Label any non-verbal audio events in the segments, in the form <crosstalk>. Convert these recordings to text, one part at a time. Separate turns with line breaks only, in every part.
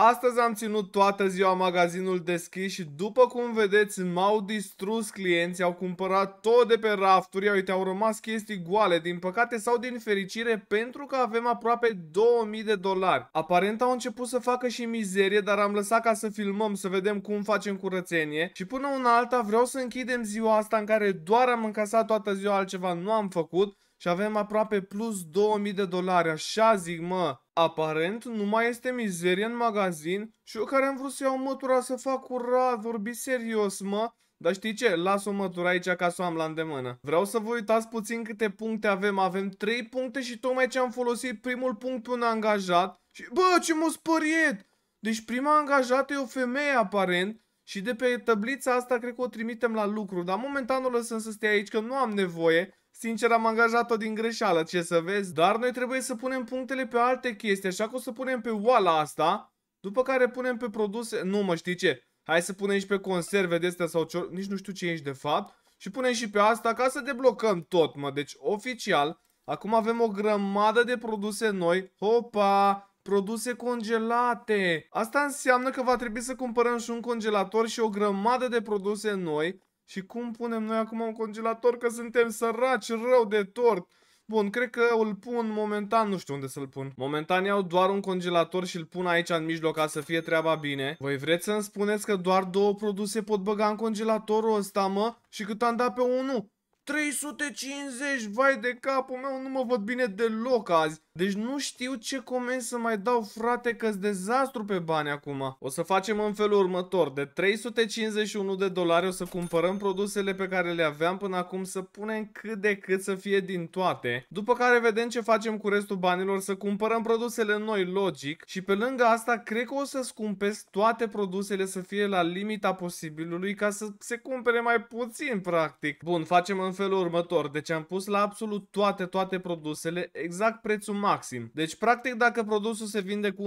Astăzi am ținut toată ziua magazinul deschis și după cum vedeți m-au distrus clienții, au cumpărat tot de pe rafturi, uite au rămas chestii goale, din păcate sau din fericire pentru că avem aproape 2000 de dolari. Aparent au început să facă și mizerie, dar am lăsat ca să filmăm, să vedem cum facem curățenie și până una alta vreau să închidem ziua asta în care doar am încasat toată ziua altceva, nu am făcut și avem aproape plus 2000 de dolari, așa zic mă, Aparent, nu mai este mizerie în magazin și eu care am vrut să iau mătura să fac curat, vorbi serios, mă. Dar știi ce? Las o mătură aici ca să o am la îndemână. Vreau să vă uitați puțin câte puncte avem. Avem 3 puncte și tocmai ce am folosit primul punct pe un angajat. Și bă, ce mă spăriet! Deci prima angajată e o femeie aparent și de pe tablița asta cred că o trimitem la lucru. Dar momentan o lăsăm să stea aici că nu am nevoie. Sincer, am angajat-o din greșeală, ce să vezi. Dar noi trebuie să punem punctele pe alte chestii, așa că o să punem pe oala asta. După care punem pe produse... Nu mă, știi ce? Hai să punem și pe conserve de astea sau cior... Nici nu știu ce ești de fapt. Și punem și pe asta ca să deblocăm tot, mă. Deci, oficial, acum avem o grămadă de produse noi. Hopa! Produse congelate. Asta înseamnă că va trebui să cumpărăm și un congelator și o grămadă de produse noi și cum punem noi acum un congelator că suntem săraci rău de tort? Bun, cred că îl pun momentan, nu știu unde să-l pun. Momentan iau doar un congelator și îl pun aici în mijloc ca să fie treaba bine. Voi vreți să-mi spuneți că doar două produse pot băga în congelatorul ăsta, mă? Și cât am dat pe unul? 350, vai de capul meu, nu mă văd bine deloc azi. Deci nu știu ce comenzi să mai dau, frate, că dezastru pe bani acum. O să facem în felul următor. De 351 de dolari o să cumpărăm produsele pe care le aveam până acum, să punem cât de cât să fie din toate. După care vedem ce facem cu restul banilor, să cumpărăm produsele noi, logic. Și pe lângă asta, cred că o să scumpesc toate produsele să fie la limita posibilului ca să se cumpere mai puțin, practic. Bun, facem în felul următor. Deci am pus la absolut toate, toate produsele, exact prețul maxim. Deci practic dacă produsul se vinde cu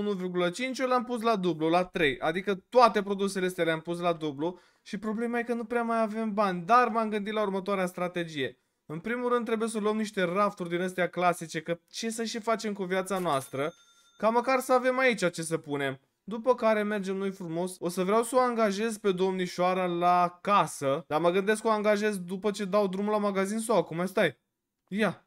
1,5, eu l-am pus la dublu, la 3. Adică toate produsele astea le-am pus la dublu și problema e că nu prea mai avem bani. Dar m-am gândit la următoarea strategie. În primul rând trebuie să luăm niște rafturi din astea clasice, că ce să și facem cu viața noastră? Ca măcar să avem aici ce să punem. După care mergem noi frumos. O să vreau să o angajez pe domnișoara la casă. Dar mă gândesc că o angajez după ce dau drumul la magazin sau acum. Stai. Ia.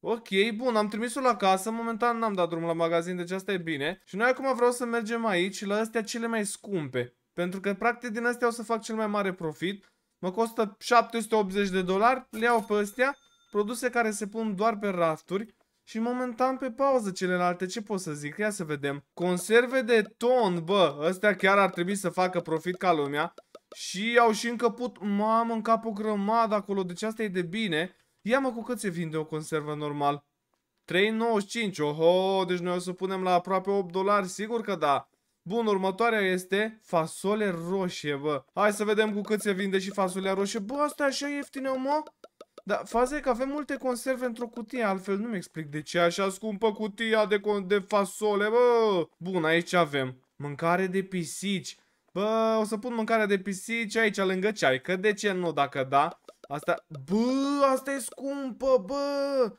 Ok, bun, am trimis-o la casă, momentan n-am dat drumul la magazin, deci asta e bine. Și noi acum vreau să mergem aici la astea cele mai scumpe. Pentru că practic din astea o să fac cel mai mare profit. Mă costă 780 de dolari, le iau pe astea, produse care se pun doar pe rafturi și momentan pe pauză celelalte, ce pot să zic? Ia să vedem. Conserve de ton, bă, ăstea chiar ar trebui să facă profit ca lumea. Și au și încăput, mamă, în cap o grămadă acolo, deci asta e de bine. Ia mă cu cât se vinde o conservă normal? 3,95, oho, deci noi o să punem la aproape 8 dolari, sigur că da. Bun, următoarea este fasole roșie, bă. Hai să vedem cu cât se vinde și fasolea roșie. Bă, asta e așa ieftină, mă? Dar faza e că avem multe conserve într-o cutie, altfel nu-mi explic de ce așa scumpă cutia de, con de fasole, bă! Bun, aici avem mâncare de pisici. Bă, o să pun mâncarea de pisici aici, lângă ceai, că de ce nu, dacă da? Asta, bă, asta e scumpă, bă!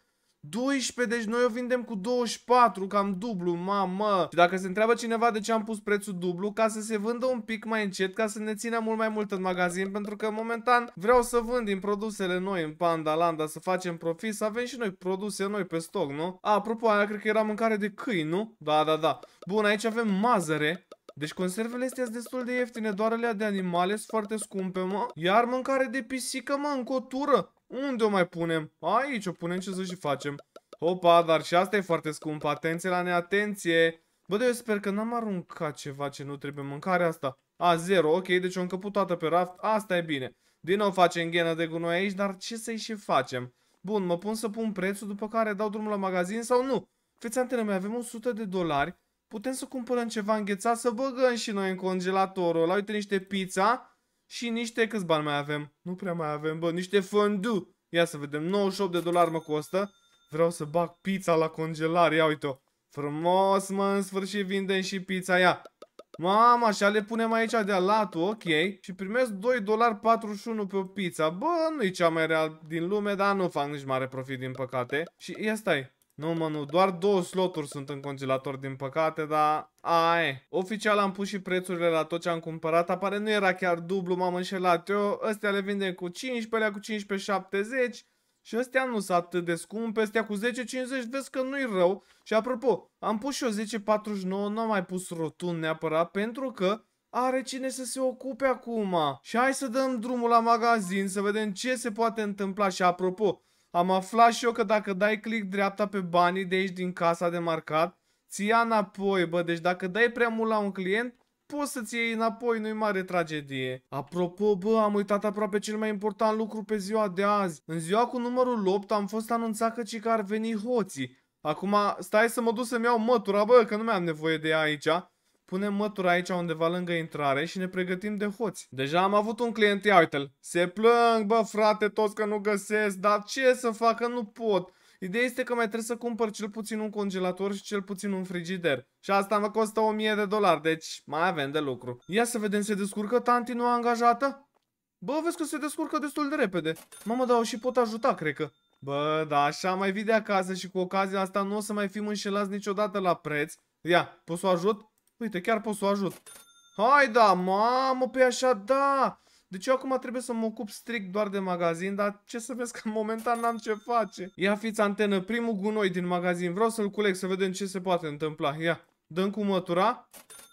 12, deci noi o vindem cu 24, cam dublu, mamă. Și dacă se întreabă cineva de ce am pus prețul dublu, ca să se vândă un pic mai încet, ca să ne țină mult mai mult în magazin, pentru că momentan vreau să vând din produsele noi în Panda Landa, să facem profit, să avem și noi produse noi pe stoc, nu? A, apropo, aia cred că era mâncare de câini, nu? Da, da, da. Bun, aici avem mazăre. Deci conservele astea sunt destul de ieftine, doar alea de animale sunt foarte scumpe, mă. Iar mâncare de pisică, mă, în cotură. Unde o mai punem? Aici o punem ce să și facem. Opa, dar și asta e foarte scump. Atenție la neatenție. Bă, de eu sper că n-am aruncat ceva ce nu trebuie mâncare asta. A, zero. Ok, deci o încăput toată pe raft. Asta e bine. Din nou facem ghenă de gunoi aici, dar ce să-i și facem? Bun, mă pun să pun prețul, după care dau drumul la magazin sau nu? Feți antene, mai avem 100 de dolari. Putem să cumpărăm ceva înghețat, să băgăm și noi în congelatorul ăla. Uite niște pizza. Și niște, câți bani mai avem? Nu prea mai avem, bă, niște fondu. Ia să vedem, 98 de dolari mă costă. Vreau să bag pizza la congelar, ia uite-o. Frumos, mă, în sfârșit vindem și pizza, ia. Mama, așa le punem aici de alatul, ok. Și primesc 2 dolari 41 pe o pizza. Bă, nu e cea mai real din lume, dar nu fac nici mare profit, din păcate. Și ia stai, nu, mă, nu. Doar două sloturi sunt în congelator, din păcate, dar... ai. Oficial am pus și prețurile la tot ce am cumpărat. Apare nu era chiar dublu, m-am înșelat eu. Ăstea le vindem cu 15, cu 70 Și ăstea nu sunt atât de scumpe, ăstea cu 10-50, vezi că nu-i rău. Și apropo, am pus și 10-49, nu am mai pus rotund neapărat, pentru că are cine să se ocupe acum. Și hai să dăm drumul la magazin, să vedem ce se poate întâmpla. Și apropo, am aflat și eu că dacă dai click dreapta pe banii de aici din casa de marcat, ți ia înapoi, bă, deci dacă dai prea mult la un client, poți să-ți iei înapoi, nu-i mare tragedie. Apropo, bă, am uitat aproape cel mai important lucru pe ziua de azi. În ziua cu numărul 8 am fost anunțat că cica ar veni hoții. Acum, stai să mă duc să-mi iau mătura, bă, că nu mai am nevoie de ea aici punem mătura aici undeva lângă intrare și ne pregătim de hoți. Deja am avut un client, ia uite-l. Se plâng, bă frate, toți că nu găsesc, dar ce să fac, că nu pot. Ideea este că mai trebuie să cumpăr cel puțin un congelator și cel puțin un frigider. Și asta mă costă 1000 de dolari, deci mai avem de lucru. Ia să vedem, se descurcă tanti nu angajată? Bă, vezi că se descurcă destul de repede. Mamă, dar o și pot ajuta, cred că. Bă, da, așa mai vii de acasă și cu ocazia asta nu o să mai fim înșelați niciodată la preț. Ia, poți să o ajut? Uite, chiar pot să o ajut. Hai da, mamă, pe păi așa da! Deci eu acum trebuie să mă ocup strict doar de magazin, dar ce să vezi că <laughs> momentan n-am ce face. Ia fiți antenă, primul gunoi din magazin. Vreau să-l culeg să vedem ce se poate întâmpla. Ia, dăm cu mătura.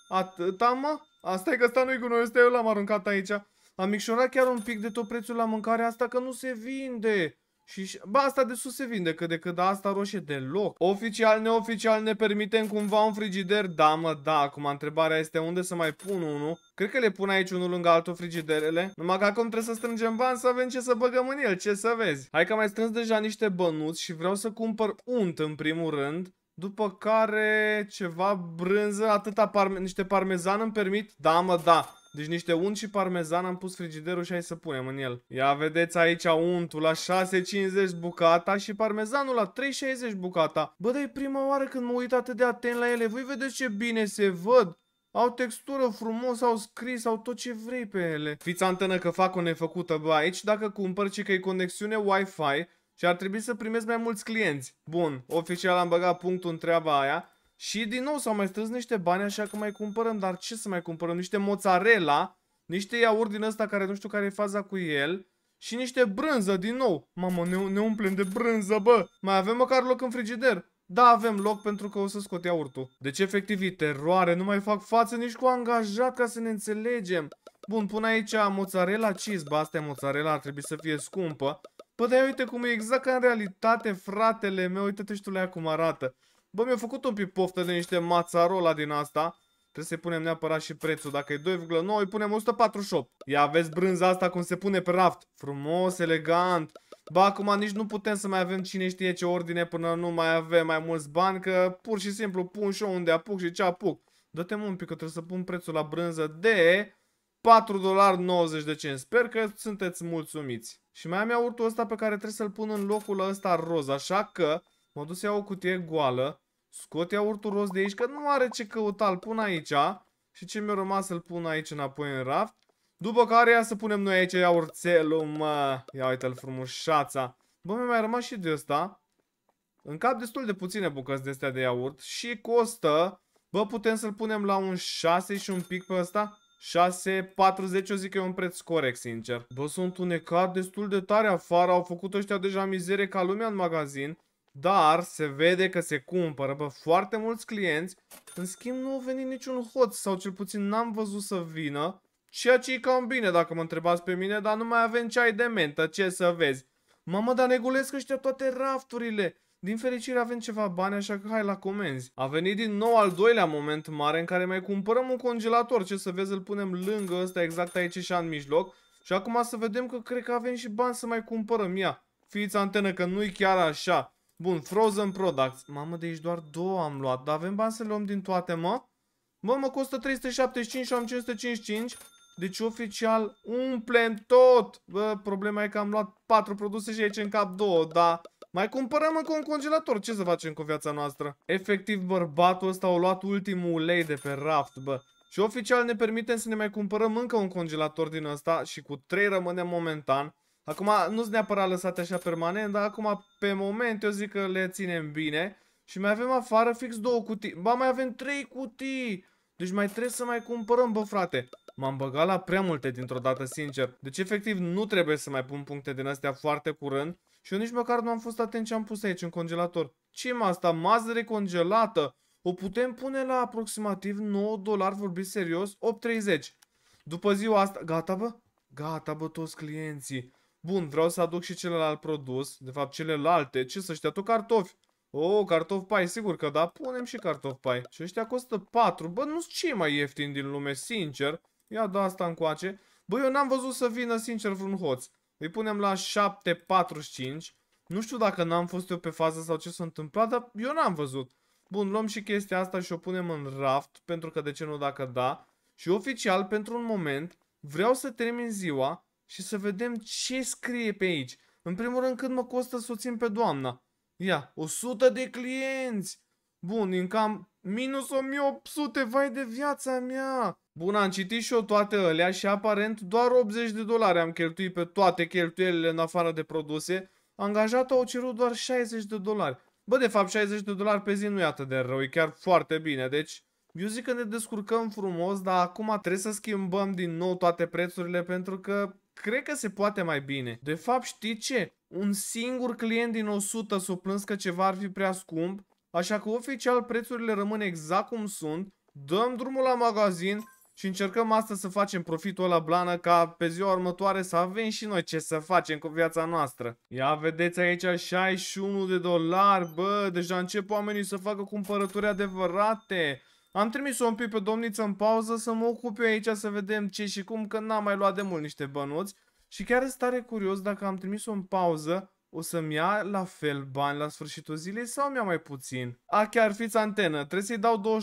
Atâta, mă? Asta e că ăsta nu-i gunoi, ăsta eu l-am aruncat aici. Am micșorat chiar un pic de tot prețul la mâncare asta că nu se vinde. Și ba, asta de sus se vinde, că când asta roșie deloc. Oficial, neoficial, ne permitem cumva un frigider? Da, mă, da. Acum întrebarea este unde să mai pun unul. Cred că le pun aici unul lângă altul frigiderele. Numai că acum trebuie să strângem bani să avem ce să băgăm în el, ce să vezi. Hai că mai strâns deja niște bănuți și vreau să cumpăr unt în primul rând. După care ceva brânză, atâta parme niște parmezan îmi permit? Da, mă, da. Deci niște unt și parmezan am pus frigiderul și hai să punem în el. Ia vedeți aici untul la 6,50 bucata și parmezanul la 3,60 bucata. Bă, dar e prima oară când mă uit atât de atent la ele. Voi vedeți ce bine se văd. Au textură frumos, au scris, au tot ce vrei pe ele. Fiți antenă că fac o nefăcută, bă, aici dacă cumpăr, ce că e conexiune Wi-Fi și ar trebui să primesc mai mulți clienți. Bun, oficial am băgat punctul în treaba aia. Și din nou s-au mai strâns niște bani, așa că mai cumpărăm. Dar ce să mai cumpărăm? Niște mozzarella, niște iaurt din ăsta care nu știu care e faza cu el. Și niște brânză din nou. Mamă, ne, ne umplem de brânză, bă. Mai avem măcar loc în frigider. Da, avem loc pentru că o să scot iaurtul. Deci, efectiv, e teroare. Nu mai fac față nici cu angajat ca să ne înțelegem. Bun, pun aici mozzarella cheese. bă, asta e mozzarella, ar trebui să fie scumpă. Păi, uite cum e exact ca în realitate, fratele meu. Uite-te și tu la ea cum arată. Bă, mi-a făcut un pic poftă de niște mazzarola din asta. Trebuie să-i punem neapărat și prețul. Dacă e 2,9, îi punem 148. Ia aveți brânza asta cum se pune pe raft. Frumos, elegant. Ba, acum nici nu putem să mai avem cine știe ce ordine până nu mai avem mai mulți bani, că pur și simplu pun și unde apuc și ce apuc. Dă-te un pic că trebuie să pun prețul la brânză de 4 dolari 90 de cenți. Sper că sunteți mulțumiți. Și mai am iaurtul ăsta pe care trebuie să-l pun în locul ăsta roz, așa că Mă duc să iau o cutie goală. Scot iaurtul roz de aici, că nu are ce căuta. Îl pun aici. Și ce mi-a rămas să-l pun aici înapoi în raft. După care ia să punem noi aici iaurțelul, mă. Ia uite-l frumușața. Bă, mi-a mai rămas și de ăsta. În cap destul de puține bucăți de astea de iaurt. Și costă... Bă, putem să-l punem la un 6 și un pic pe ăsta? 40, o zic că e un preț corect, sincer. Bă, sunt unecat destul de tare afară, au făcut ăștia deja mizere ca lumea în magazin. Dar se vede că se cumpără bă, foarte mulți clienți. În schimb nu a venit niciun hoț sau cel puțin n-am văzut să vină. Ceea ce e cam bine dacă mă întrebați pe mine, dar nu mai avem ceai de mentă, ce să vezi. Mamă, dar negulesc ăștia toate rafturile. Din fericire avem ceva bani, așa că hai la comenzi. A venit din nou al doilea moment mare în care mai cumpărăm un congelator. Ce să vezi, îl punem lângă ăsta, exact aici și în mijloc. Și acum să vedem că cred că avem și bani să mai cumpărăm. Ia, fiți antenă că nu-i chiar așa. Bun, Frozen Products. Mamă, aici doar două am luat, dar avem bani să luăm din toate, mă? Mă, mă costă 375 și am 555. Deci oficial umplem tot. Bă, problema e că am luat patru produse și aici în cap două, dar mai cumpărăm încă un congelator. Ce să facem cu viața noastră? Efectiv, bărbatul ăsta a luat ultimul ulei de pe raft, bă. Și oficial ne permitem să ne mai cumpărăm încă un congelator din ăsta și cu trei rămânem momentan. Acum, nu sunt neapărat lăsate așa permanent, dar acum, pe moment, eu zic că le ținem bine. Și mai avem afară fix două cutii. Ba, mai avem trei cutii! Deci mai trebuie să mai cumpărăm, bă, frate. M-am băgat la prea multe dintr-o dată, sincer. Deci, efectiv, nu trebuie să mai pun puncte din astea foarte curând. Și eu nici măcar nu am fost atent ce am pus aici, în congelator. ce e asta? Mazăre congelată! O putem pune la aproximativ 9 dolari, vorbiți serios, 8.30. După ziua asta... Gata, bă? Gata, bă, toți clienții. Bun, vreau să aduc și celălalt produs. De fapt, celelalte. Ce să știa tu? Cartofi. O, oh, cartof pai, sigur că da. Punem și cartof pai. Și ăștia costă 4. Bă, nu știu cei mai ieftin din lume, sincer. Ia da asta încoace. Bă, eu n-am văzut să vină, sincer, vreun hoț. Îi punem la 7.45. Nu știu dacă n-am fost eu pe fază sau ce s-a întâmplat, dar eu n-am văzut. Bun, luăm și chestia asta și o punem în raft, pentru că de ce nu dacă da. Și oficial, pentru un moment, vreau să termin ziua și să vedem ce scrie pe aici. În primul rând, cât mă costă să o țin pe doamna? Ia, 100 de clienți! Bun, din cam minus 1800, vai de viața mea! Bun, am citit și eu toate alea și aparent doar 80 de dolari am cheltuit pe toate cheltuielile în afară de produse. Angajatul au cerut doar 60 de dolari. Bă, de fapt, 60 de dolari pe zi nu e atât de rău, e chiar foarte bine, deci... Eu zic că ne descurcăm frumos, dar acum trebuie să schimbăm din nou toate prețurile pentru că cred că se poate mai bine. De fapt, știi ce? Un singur client din 100 s-o plâns că ceva ar fi prea scump, așa că oficial prețurile rămân exact cum sunt, dăm drumul la magazin și încercăm asta să facem profitul la blană ca pe ziua următoare să avem și noi ce să facem cu viața noastră. Ia vedeți aici 61 de dolari, bă, deja încep oamenii să facă cumpărături adevărate. Am trimis-o un pic pe domniță în pauză să mă ocup eu aici să vedem ce și cum, că n-am mai luat de mult niște bănuți. Și chiar sunt tare curios dacă am trimis-o în pauză, o să-mi ia la fel bani la sfârșitul zilei sau mi-a mai puțin? A, chiar fiți antenă, trebuie să-i dau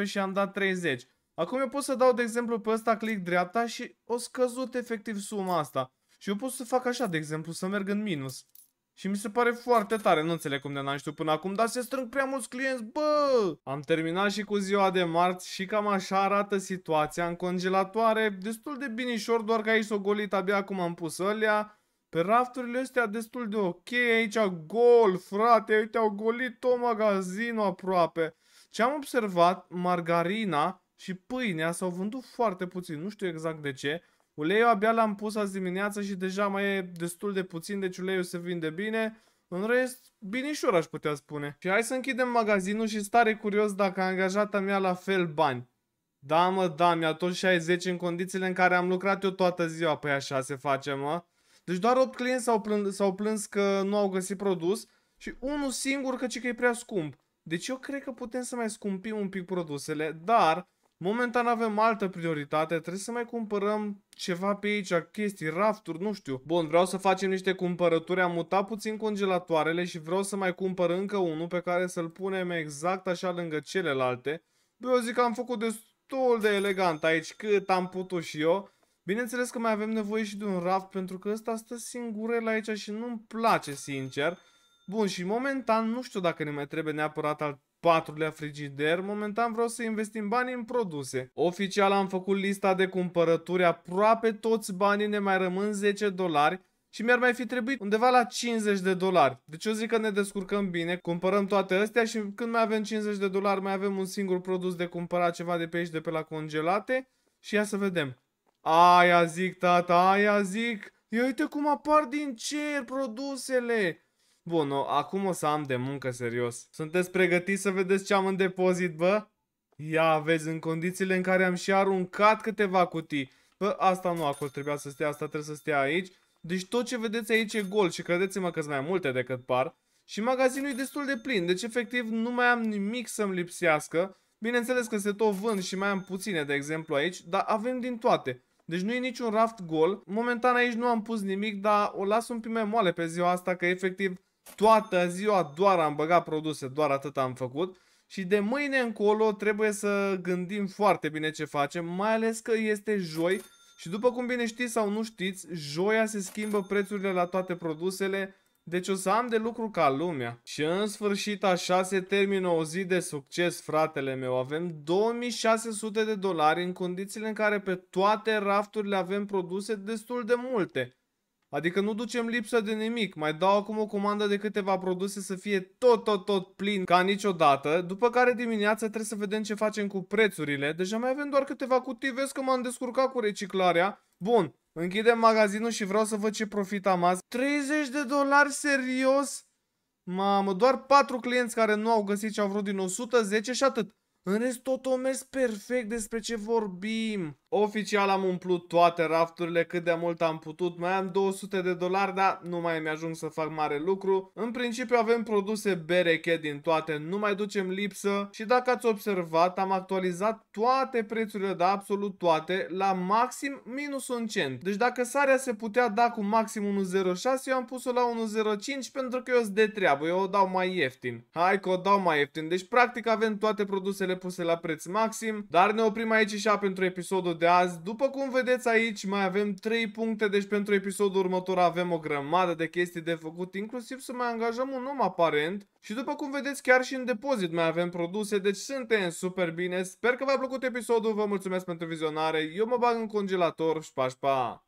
29,13 și am dat 30. Acum eu pot să dau, de exemplu, pe ăsta click dreapta și o scăzut efectiv suma asta. Și eu pot să fac așa, de exemplu, să merg în minus. Și mi se pare foarte tare, nu înțeleg cum de n-am știut până acum, dar se strâng prea mulți clienți, bă! Am terminat și cu ziua de marți și cam așa arată situația în congelatoare, destul de binișor, doar că aici s-o golit abia acum am pus alea. Pe rafturile astea destul de ok, aici gol, frate, uite, au golit tot magazinul aproape. Ce am observat, margarina și pâinea s-au vândut foarte puțin, nu știu exact de ce, Uleiul abia l-am pus azi dimineața și deja mai e destul de puțin, deci uleiul se vinde bine. În rest, binișor aș putea spune. Și hai să închidem magazinul și stare curios dacă angajata mea la fel bani. Da, mă, da, mi-a tot 60 în condițiile în care am lucrat eu toată ziua. Păi așa se face, mă. Deci doar 8 clienți s-au plâns, plâns că nu au găsit produs și unul singur că ci că e prea scump. Deci eu cred că putem să mai scumpim un pic produsele, dar Momentan avem altă prioritate, trebuie să mai cumpărăm ceva pe aici, chestii, rafturi, nu știu. Bun, vreau să facem niște cumpărături, am mutat puțin congelatoarele și vreau să mai cumpăr încă unul pe care să-l punem exact așa lângă celelalte. Bă, eu zic că am făcut destul de elegant aici, cât am putut și eu. Bineînțeles că mai avem nevoie și de un raft, pentru că ăsta stă singurel aici și nu-mi place, sincer. Bun, și momentan nu știu dacă ne mai trebuie neapărat al patrulea frigider, momentan vreau să investim bani în produse. Oficial am făcut lista de cumpărături, aproape toți banii ne mai rămân 10 dolari și mi-ar mai fi trebuit undeva la 50 de dolari. Deci eu zic că ne descurcăm bine, cumpărăm toate astea și când mai avem 50 de dolari mai avem un singur produs de cumpărat, ceva de pe aici, de pe la congelate și ia să vedem. Aia zic, tata, aia zic. Ia uite cum apar din cer produsele. Bun, o, acum o să am de muncă serios. Sunteți pregătiți să vedeți ce am în depozit, bă? Ia vezi în condițiile în care am și aruncat câteva cutii. Bă, asta nu acolo trebuia să stea, asta trebuie să stea aici. Deci tot ce vedeți aici e gol și credeți-mă că sunt mai multe decât par. Și magazinul e destul de plin, deci efectiv nu mai am nimic să-mi lipsească. Bineînțeles că se tot vând și mai am puține, de exemplu, aici, dar avem din toate. Deci nu e niciun raft gol. Momentan aici nu am pus nimic, dar o las un pic mai moale pe ziua asta, că efectiv toată ziua doar am băgat produse, doar atât am făcut și de mâine încolo trebuie să gândim foarte bine ce facem, mai ales că este joi și după cum bine știți sau nu știți, joia se schimbă prețurile la toate produsele, deci o să am de lucru ca lumea. Și în sfârșit așa se termină o zi de succes, fratele meu. Avem 2600 de dolari în condițiile în care pe toate rafturile avem produse destul de multe. Adică nu ducem lipsă de nimic, mai dau acum o comandă de câteva produse să fie tot, tot, tot plin ca niciodată, după care dimineața trebuie să vedem ce facem cu prețurile, deja mai avem doar câteva cutii, vezi că m-am descurcat cu reciclarea. Bun, închidem magazinul și vreau să văd ce profit am azi. 30 de dolari, serios? Mamă, doar 4 clienți care nu au găsit ce au vrut din 110 și atât. În rest tot o mers perfect despre ce vorbim. Oficial am umplut toate rafturile cât de mult am putut, mai am 200 de dolari, dar nu mai mi-ajung să fac mare lucru. În principiu avem produse bereche din toate, nu mai ducem lipsă și dacă ați observat am actualizat toate prețurile, da absolut toate, la maxim minus un cent. Deci dacă sarea se putea da cu maxim 1.06, eu am pus-o la 1.05 pentru că eu sunt de treabă, eu o dau mai ieftin. Hai că o dau mai ieftin, deci practic avem toate produsele cele puse la preț maxim, dar ne oprim aici și pentru episodul de azi. După cum vedeți aici, mai avem 3 puncte, deci pentru episodul următor avem o grămadă de chestii de făcut, inclusiv să mai angajăm un om aparent. Și după cum vedeți, chiar și în depozit mai avem produse, deci suntem super bine. Sper că v-a plăcut episodul, vă mulțumesc pentru vizionare, eu mă bag în congelator și paș pa!